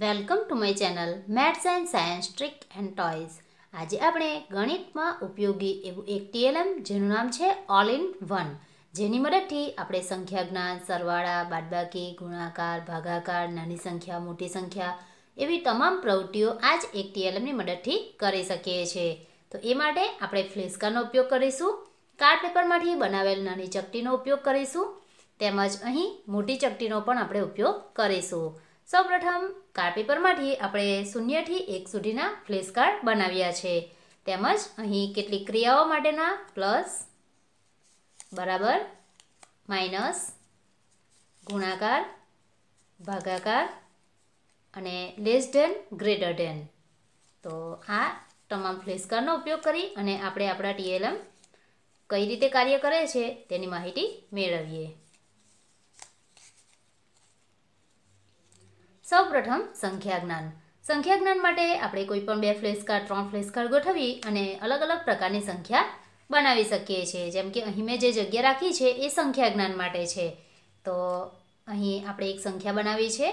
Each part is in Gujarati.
welcome to my channel maths and science trick and toys આજે આપણે ગણિતમાં ઉપયોગી એવું એક ટીએલએમ જેનું નામ છે ઓલ ઇન વન જેની મદદથી આપણે સંખ્યા જ્ઞાન સરવાળા બાદબાકી ગુણાકાર ભાગાકાર નાની સંખ્યા મોટી સંખ્યા એવી તમામ પ્રવૃત્તિઓ આ જ એક ટીએલએમની મદદથી કરી શકીએ છીએ તો એ માટે આપણે ફ્લેસ્કાનો ઉપયોગ કરીશું કાર્ડ પેપરમાંથી બનાવેલ નાની ચકટીનો ઉપયોગ કરીશું તેમજ અહીં મોટી ચકટીનો પણ આપણે ઉપયોગ કરીશું સૌપ્રથમ કાર્ડ પેપરમાંથી આપણે શૂન્યથી એક સુધીના ફ્લેશ કાર્ડ બનાવ્યા છે તેમજ અહીં કેટલીક ક્રિયાઓ માટેના પ્લસ બરાબર માઇનસ ગુણાકાર ભાગાકાર અને લેસ ધેન ગ્રેટર ધેન તો આ તમામ ફ્લેશ કાર્ડનો ઉપયોગ કરી અને આપણે આપણા ટીએલએમ કઈ રીતે કાર્ય કરે છે તેની માહિતી મેળવીએ સૌપ્રથમ સંખ્યા જ્ઞાન સંખ્યા જ્ઞાન માટે આપણે કોઈ પણ બે ફ્લેશ ત્રણ ફ્લેશ ગોઠવી અને અલગ અલગ પ્રકારની સંખ્યા બનાવી શકીએ છીએ જેમ કે અહીં મેં જે જગ્યા રાખી છે એ સંખ્યા જ્ઞાન માટે છે તો અહીં આપણે એક સંખ્યા બનાવી છે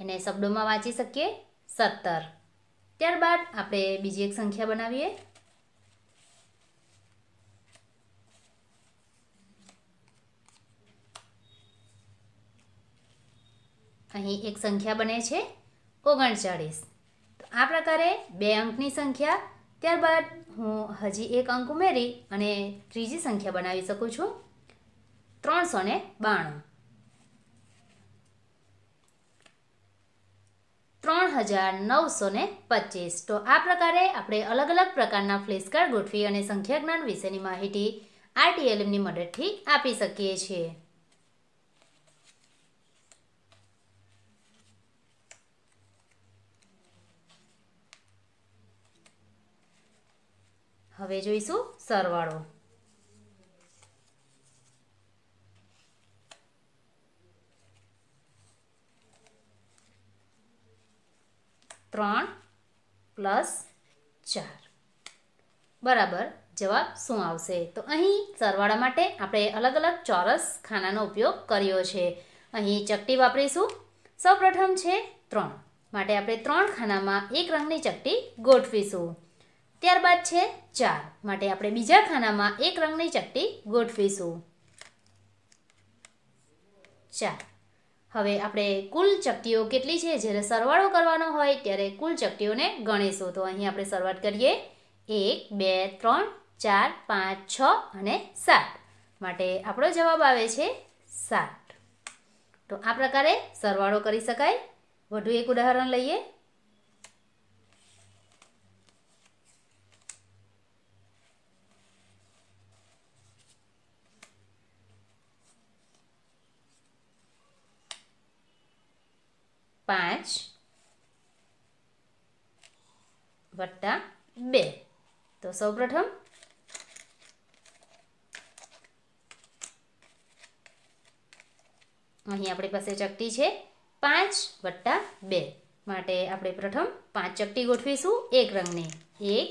એને શબ્દોમાં વાંચી શકીએ સત્તર ત્યારબાદ આપણે બીજી એક સંખ્યા બનાવીએ અહીં એક સંખ્યા બને છે ઓગણચાળીસ તો આ પ્રકારે બે અંકની સંખ્યા ત્યારબાદ હું હજી એક અંક ઉમેરી અને ત્રીજી સંખ્યા બનાવી શકું છું ત્રણસો ને બાણું ત્રણ હજાર નવસો ને પચીસ તો આ પ્રકારે આપણે અલગ અલગ પ્રકારના ફ્લેશ ગોઠવી અને સંખ્યા જ્ઞાન વિશેની માહિતી આરટીએલએમની મદદથી આપી શકીએ છીએ હવે જોઈશું સરવાળો ત્રણ પ્લસ ચાર બરાબર જવાબ શું આવશે તો અહીં સરવાળા માટે આપણે અલગ અલગ ચોરસ ખાનાનો ઉપયોગ કર્યો છે અહીં ચપટી વાપરીશું સૌપ્રથમ છે ત્રણ માટે આપણે ત્રણ ખાનામાં એક રંગની ચપટી ગોઠવીશું ત્યારબાદ છે ચાર માટે આપણે બીજા ખાનામાં એક રંગની ચપટી ગોઠવીશું ચાર હવે આપણે કુલ ચપટીઓ કેટલી છે જ્યારે સરવાળો કરવાનો હોય ત્યારે કુલ ચપટીઓને ગણીશું તો અહીં આપણે શરૂઆત કરીએ એક બે ત્રણ ચાર પાંચ છ અને સાત માટે આપણો જવાબ આવે છે સાત તો આ પ્રકારે સરવાળો કરી શકાય વધુ એક ઉદાહરણ લઈએ પાંચ વત્તા બે તો સૌ પ્રથમ અહીં આપણી પાસે ચકટી છે પાંચ વત્તા બે માટે આપણે પ્રથમ પાંચ ચકટી ગોઠવીશું એક રંગની એક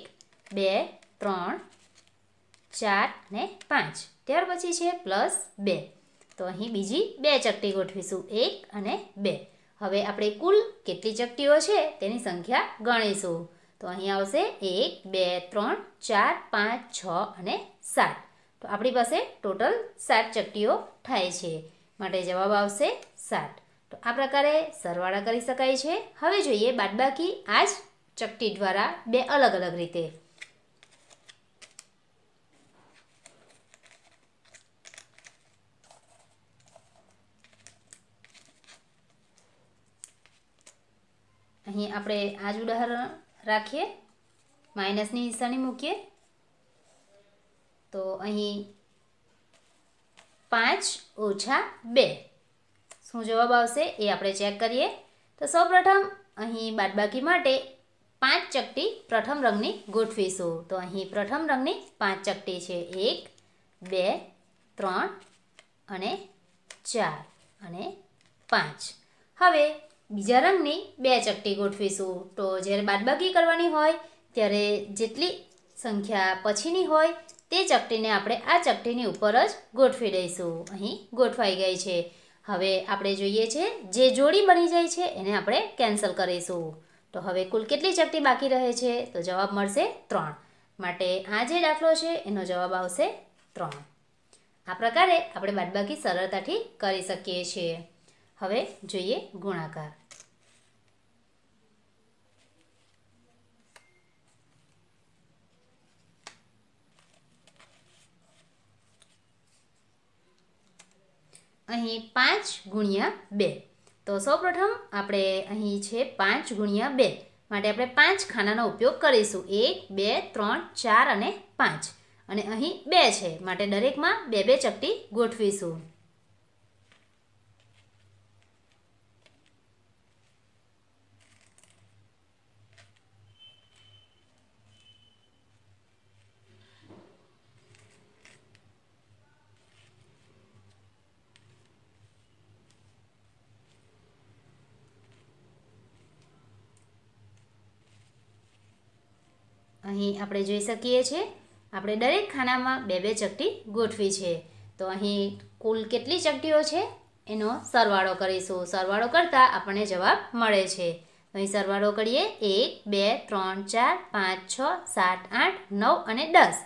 બે ત્રણ ચાર ને પાંચ ત્યાર પછી છે પ્લસ બે તો અહીં બીજી બે ચકટી ગોઠવીશું એક અને બે હવે આપણે કુલ કેટલી ચકટીઓ છે તેની સંખ્યા ગણીશું તો અહીં આવશે એક બે ત્રણ ચાર પાંચ છ અને સાત તો આપણી પાસે ટોટલ સાત ચકટીઓ થાય છે માટે જવાબ આવશે સાત તો આ પ્રકારે સરવાળા કરી શકાય છે હવે જોઈએ બાદબાકી આ જ ચકટી દ્વારા બે અલગ અલગ રીતે અહીં આપણે આ જ ઉદાહરણ રાખીએ માઇનસની નિશાની મૂકીએ તો અહીં પાંચ ઓછા બે શું જવાબ આવશે એ આપણે ચેક કરીએ તો સૌપ્રથમ અહીં બાદબાકી માટે પાંચ ચકટી પ્રથમ રંગની ગોઠવીશું તો અહીં પ્રથમ રંગની પાંચ ચકટી છે એક બે ત્રણ અને ચાર અને પાંચ હવે બીજા રંગની બે ચપટી ગોઠવીશું તો જ્યારે બાદબાકી કરવાની હોય ત્યારે જેટલી સંખ્યા પછીની હોય તે ચપટીને આપણે આ ચપટીની ઉપર જ ગોઠવી દઈશું અહીં ગોઠવાઈ ગઈ છે હવે આપણે જોઈએ છે જે જોડી બની જાય છે એને આપણે કેન્સલ કરીશું તો હવે કુલ કેટલી ચપટી બાકી રહે છે તો જવાબ મળશે ત્રણ માટે આ જે દાખલો છે એનો જવાબ આવશે ત્રણ આ પ્રકારે આપણે બાદબાકી સરળતાથી કરી શકીએ છીએ હવે જોઈએ ગુણાકાર અહીં પાંચ ગુણ્યા બે તો સૌપ્રથમ આપણે અહીં છે પાંચ ગુણ્યા બે માટે આપણે પાંચ ખાનાનો ઉપયોગ કરીશું એક બે ત્રણ ચાર અને પાંચ અને અહીં બે છે માટે દરેકમાં બે બે ચપટી ગોઠવીશું અહીં આપણે જોઈ શકીએ છીએ આપણે દરેક ખાનામાં બે બે ચકટી ગોઠવી છે તો અહીં કુલ કેટલી ચકટીઓ છે એનો સરવાળો કરીશું સરવાળો કરતાં આપણને જવાબ મળે છે અહીં સરવાળો કરીએ એક બે ત્રણ ચાર પાંચ છ સાત આઠ નવ અને દસ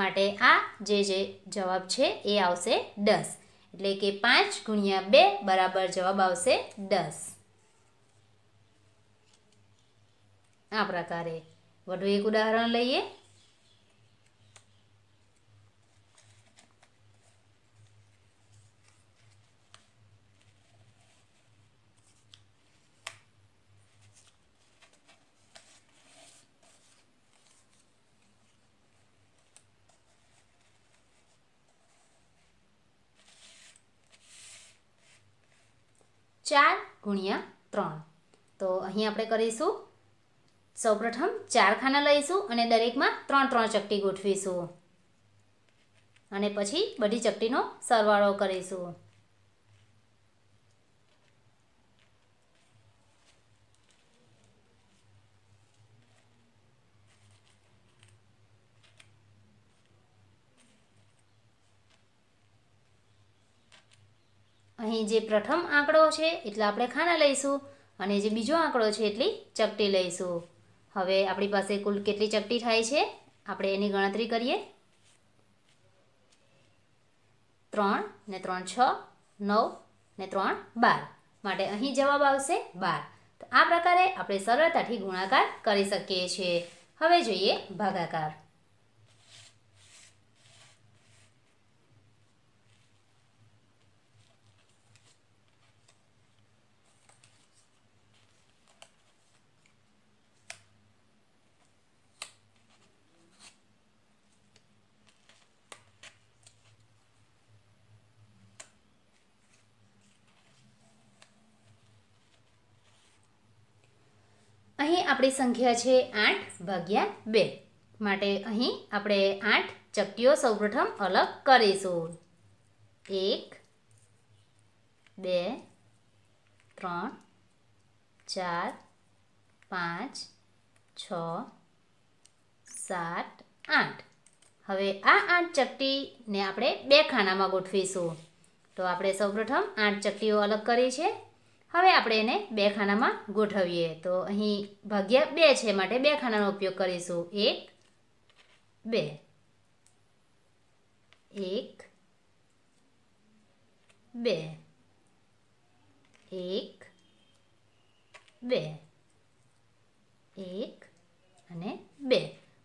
માટે આ જે જે જવાબ છે એ આવશે દસ એટલે કે પાંચ ગુણ્યા બે બરાબર જવાબ આવશે દસ આ પ્રકારે વધુ એક ઉદાહરણ લઈએ ચાર ગુણ્યા ત્રણ તો અહીં આપણે કરીશું સૌપ્રથમ ચાર ખાના લઈશું અને દરેકમાં ત્રણ ત્રણ ચપટી ગોઠવીશું અને પછી બધી ચપટીનો સરવાળો કરીશું અહીં જે પ્રથમ આંકડો છે એટલે આપણે ખાના લઈશું અને જે બીજો આંકડો છે એટલી ચપટી લઈશું હવે આપણી પાસે કુલ કેટલી ચપટી થાય છે આપણે એની ગણતરી કરીએ ત્રણ ને ત્રણ છ નવ ને ત્રણ બાર માટે અહીં જવાબ આવશે બાર તો આ પ્રકારે આપણે સરળતાથી ગુણાકાર કરી શકીએ છીએ હવે જોઈએ ભાગાકાર આપણી સંખ્યા છે આઠ ભાગ્યા બે માટે અહીં આપણે આઠ ચક્કીઓ સૌપ્રથમ અલગ કરીશું એક બે ત્રણ ચાર પાંચ છ સાત આઠ હવે આ આઠ ચપટીને આપણે બે ખાનામાં ગોઠવીશું તો આપણે સૌપ્રથમ આઠ ચપટીઓ અલગ કરી છે હવે આપણે એને બે ખાનામાં ગોઠવીએ તો અહીં ભાગ્યા બે છે માટે બે ખાનાનો ઉપયોગ કરીશું એક બે એક બે એક બે એક અને બે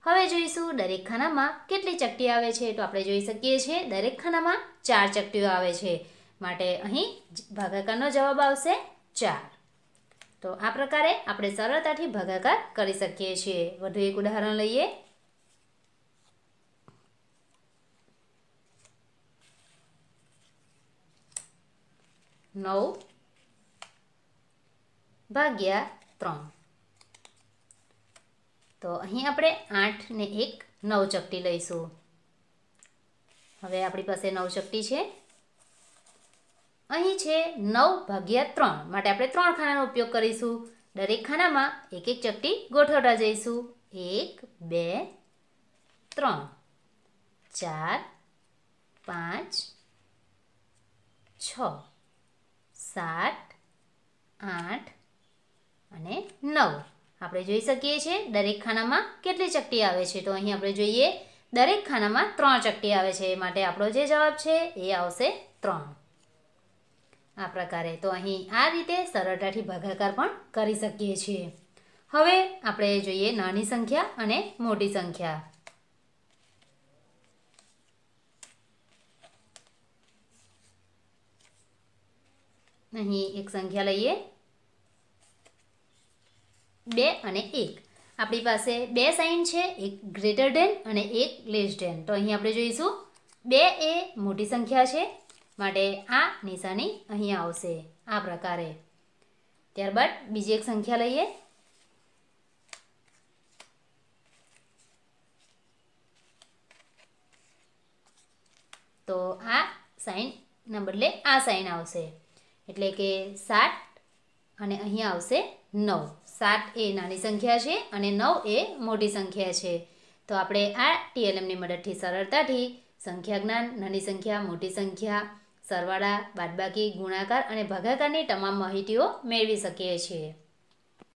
હવે જોઈશું દરેક ખાનામાં કેટલી ચકટીઓ આવે છે તો આપણે જોઈ શકીએ છીએ દરેક ખાનામાં ચાર ચકટીઓ આવે છે માટે અહીં ભાગાકારનો જવાબ આવશે ચાર તો આ પ્રકારે આપણે સરળતાથી ભાગાકાર કરી શકીએ છીએ વધુ એક ઉદાહરણ લઈએ નવ ભાગ્યા ત્રણ તો અહીં આપણે આઠ ને એક નવ ચપટી લઈશું હવે આપણી પાસે નવ ચપટી છે અહીં છે નવ ભાગ્યા ત્રણ માટે આપણે ત્રણ ખાનાનો ઉપયોગ કરીશું દરેક ખાનામાં એક એક ચપટી ગોઠવતા જઈશું એક બે ત્રણ ચાર પાંચ છ સાત આઠ અને નવ આપણે જોઈ શકીએ છીએ દરેક ખાનામાં કેટલી ચપટી આવે છે તો અહીં આપણે જોઈએ દરેક ખાનામાં ત્રણ ચપટી આવે છે એ માટે આપણો જે જવાબ છે એ આવશે ત્રણ આ પ્રકારે તો અહીં આ રીતે સરળતાથી ભાગાકાર પણ કરી શકીએ છીએ હવે આપણે જોઈએ નાની સંખ્યા અને મોટી સંખ્યા અહીં એક સંખ્યા લઈએ બે અને એક આપણી પાસે બે સાઇન છે એક ગ્રેટર ડેન અને એક લેસ ડેન તો અહીં આપણે જોઈશું બે એ મોટી સંખ્યા છે માટે આ નિશાની અહીંયા આવશે આ પ્રકારે ત્યારબાદ બીજી એક સંખ્યા લઈએ તો આ સાઈનના બદલે આ સાઈન આવશે એટલે કે સાત અને અહીંયા આવશે નવ સાત એ નાની સંખ્યા છે અને નવ એ મોટી સંખ્યા છે તો આપણે આ ટીએલએમની મદદથી સરળતાથી સંખ્યા જ્ઞાન નાની સંખ્યા મોટી સંખ્યા સરવાળા બાદબાકી ગુણાકાર અને ભાગાકારની તમામ માહિતીઓ મેળવી શકીએ છીએ